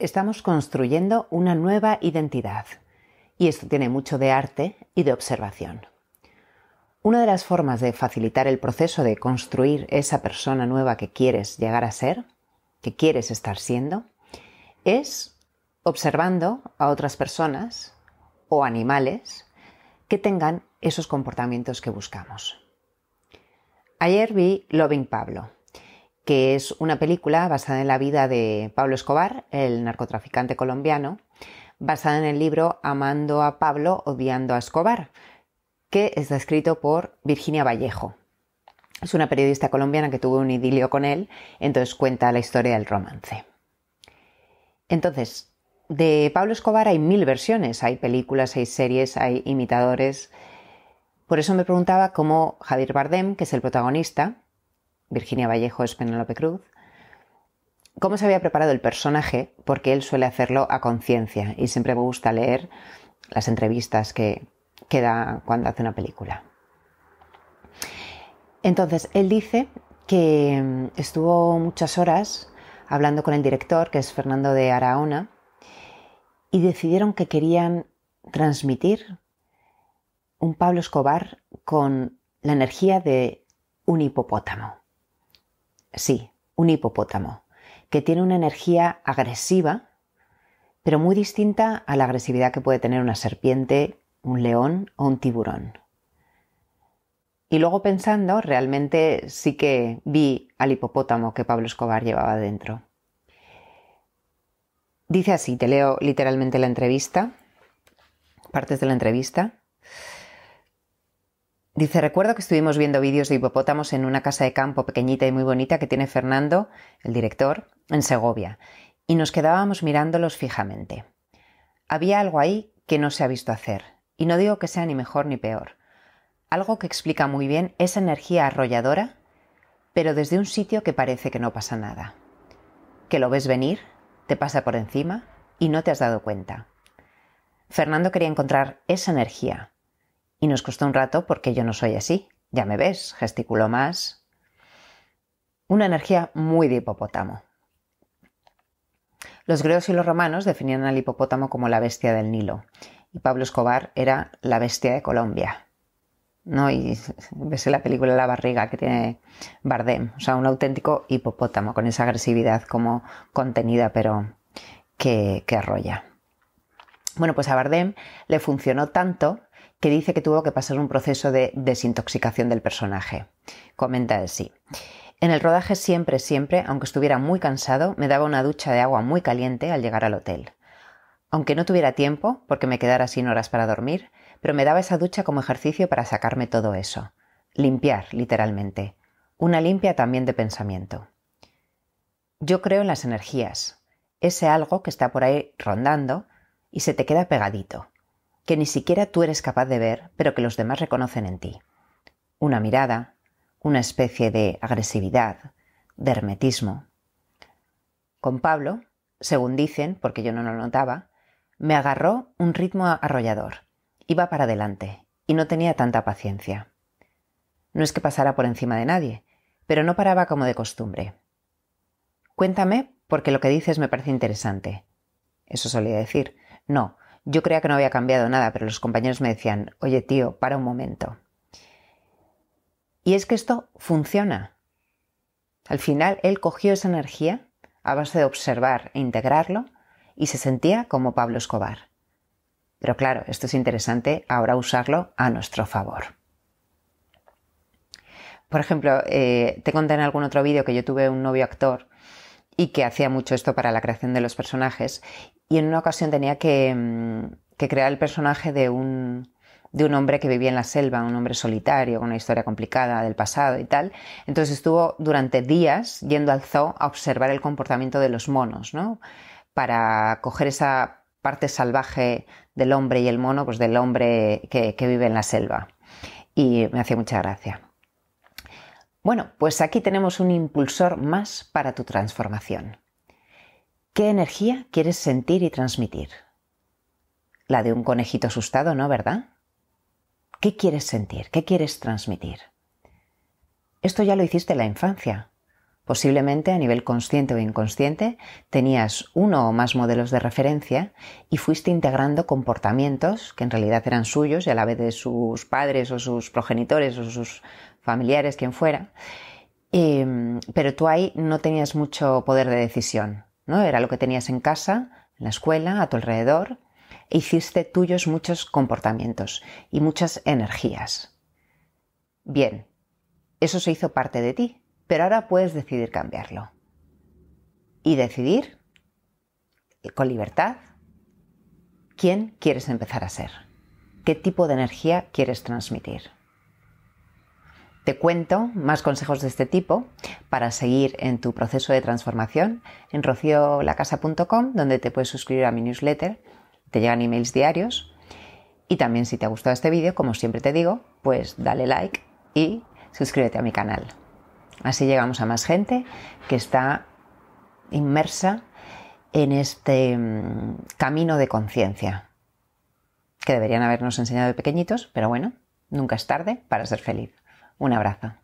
Estamos construyendo una nueva identidad y esto tiene mucho de arte y de observación. Una de las formas de facilitar el proceso de construir esa persona nueva que quieres llegar a ser, que quieres estar siendo, es observando a otras personas o animales que tengan esos comportamientos que buscamos. Ayer vi Loving Pablo, que es una película basada en la vida de Pablo Escobar, el narcotraficante colombiano, basada en el libro Amando a Pablo, odiando a Escobar, que está escrito por Virginia Vallejo. Es una periodista colombiana que tuvo un idilio con él, entonces cuenta la historia del romance. Entonces, de Pablo Escobar hay mil versiones, hay películas, hay series, hay imitadores. Por eso me preguntaba cómo Javier Bardem, que es el protagonista, Virginia Vallejo es Penélope Cruz, cómo se había preparado el personaje, porque él suele hacerlo a conciencia y siempre me gusta leer las entrevistas que, que da cuando hace una película. Entonces, él dice que mm, estuvo muchas horas hablando con el director, que es Fernando de Araona, y decidieron que querían transmitir un Pablo Escobar con la energía de un hipopótamo sí, un hipopótamo, que tiene una energía agresiva, pero muy distinta a la agresividad que puede tener una serpiente, un león o un tiburón. Y luego pensando, realmente sí que vi al hipopótamo que Pablo Escobar llevaba dentro. Dice así, te leo literalmente la entrevista, partes de la entrevista. Dice, recuerdo que estuvimos viendo vídeos de hipopótamos en una casa de campo pequeñita y muy bonita que tiene Fernando, el director, en Segovia, y nos quedábamos mirándolos fijamente. Había algo ahí que no se ha visto hacer, y no digo que sea ni mejor ni peor. Algo que explica muy bien esa energía arrolladora, pero desde un sitio que parece que no pasa nada. Que lo ves venir, te pasa por encima y no te has dado cuenta. Fernando quería encontrar esa energía, y nos costó un rato porque yo no soy así. Ya me ves, gesticuló más. Una energía muy de hipopótamo. Los griegos y los romanos definían al hipopótamo como la bestia del Nilo. Y Pablo Escobar era la bestia de Colombia. ¿no? Y ves la película La barriga que tiene Bardem, o sea, un auténtico hipopótamo con esa agresividad como contenida, pero que, que arrolla. Bueno, pues a Bardem le funcionó tanto que dice que tuvo que pasar un proceso de desintoxicación del personaje. Comenta sí. En el rodaje siempre, siempre, aunque estuviera muy cansado, me daba una ducha de agua muy caliente al llegar al hotel. Aunque no tuviera tiempo, porque me quedara sin horas para dormir, pero me daba esa ducha como ejercicio para sacarme todo eso. Limpiar, literalmente. Una limpia también de pensamiento. Yo creo en las energías, ese algo que está por ahí rondando y se te queda pegadito que ni siquiera tú eres capaz de ver, pero que los demás reconocen en ti. Una mirada, una especie de agresividad, de hermetismo. Con Pablo, según dicen, porque yo no lo notaba, me agarró un ritmo arrollador. Iba para adelante y no tenía tanta paciencia. No es que pasara por encima de nadie, pero no paraba como de costumbre. Cuéntame, porque lo que dices me parece interesante. Eso solía decir. No, yo creía que no había cambiado nada, pero los compañeros me decían, oye tío, para un momento. Y es que esto funciona. Al final él cogió esa energía a base de observar e integrarlo y se sentía como Pablo Escobar. Pero claro, esto es interesante ahora usarlo a nuestro favor. Por ejemplo, eh, te conté en algún otro vídeo que yo tuve un novio actor y que hacía mucho esto para la creación de los personajes. Y en una ocasión tenía que, mm, crear el personaje de un, hombre que vivía en la selva, un hombre solitario, con una historia complicada del pasado y tal. Entonces estuvo durante días yendo al zoo a observar el comportamiento de los monos, ¿no? Para coger esa parte salvaje del hombre y el mono, pues del hombre que, que vive en la selva. Y me hacía mucha gracia. Bueno, pues aquí tenemos un impulsor más para tu transformación. ¿Qué energía quieres sentir y transmitir? La de un conejito asustado, ¿no? ¿Verdad? ¿Qué quieres sentir? ¿Qué quieres transmitir? Esto ya lo hiciste en la infancia, Posiblemente a nivel consciente o inconsciente tenías uno o más modelos de referencia y fuiste integrando comportamientos que en realidad eran suyos y a la vez de sus padres o sus progenitores o sus familiares, quien fuera. Em, pero tú ahí no tenías mucho poder de decisión, ¿no? Era lo que tenías en casa, en la escuela, a tu alrededor, e hiciste tuyos muchos comportamientos y muchas energías. Bien, eso se hizo parte de ti, pero ahora puedes decidir cambiarlo. Y decidir, con libertad, quién quieres empezar a ser, qué tipo de energía quieres transmitir. Te cuento más consejos de este tipo para seguir en tu proceso de transformación en rociolacasa.com, donde te puedes suscribir a mi newsletter, te llegan emails diarios. Y también si te ha gustado este vídeo, como siempre te digo, pues dale like y suscríbete a mi canal. Así llegamos a más gente que está inmersa en este mm, camino de conciencia que deberían habernos enseñado de pequeñitos, pero bueno, nunca es tarde para ser feliz. Un abrazo.